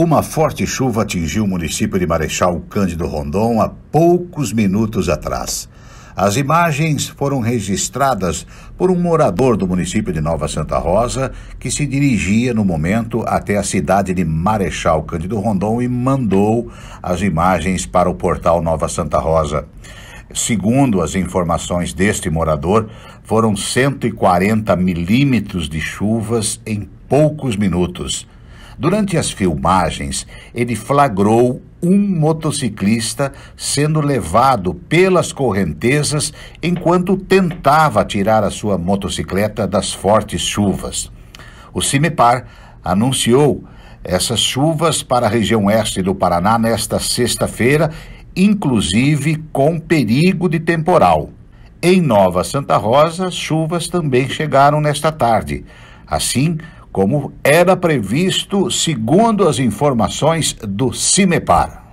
Uma forte chuva atingiu o município de Marechal Cândido Rondon há poucos minutos atrás. As imagens foram registradas por um morador do município de Nova Santa Rosa que se dirigia no momento até a cidade de Marechal Cândido Rondon e mandou as imagens para o portal Nova Santa Rosa. Segundo as informações deste morador, foram 140 milímetros de chuvas em poucos minutos. Durante as filmagens, ele flagrou um motociclista sendo levado pelas correntezas enquanto tentava tirar a sua motocicleta das fortes chuvas. O CIMEPAR anunciou essas chuvas para a região oeste do Paraná nesta sexta-feira, inclusive com perigo de temporal. Em Nova Santa Rosa, chuvas também chegaram nesta tarde. Assim, como era previsto segundo as informações do CIMEPAR.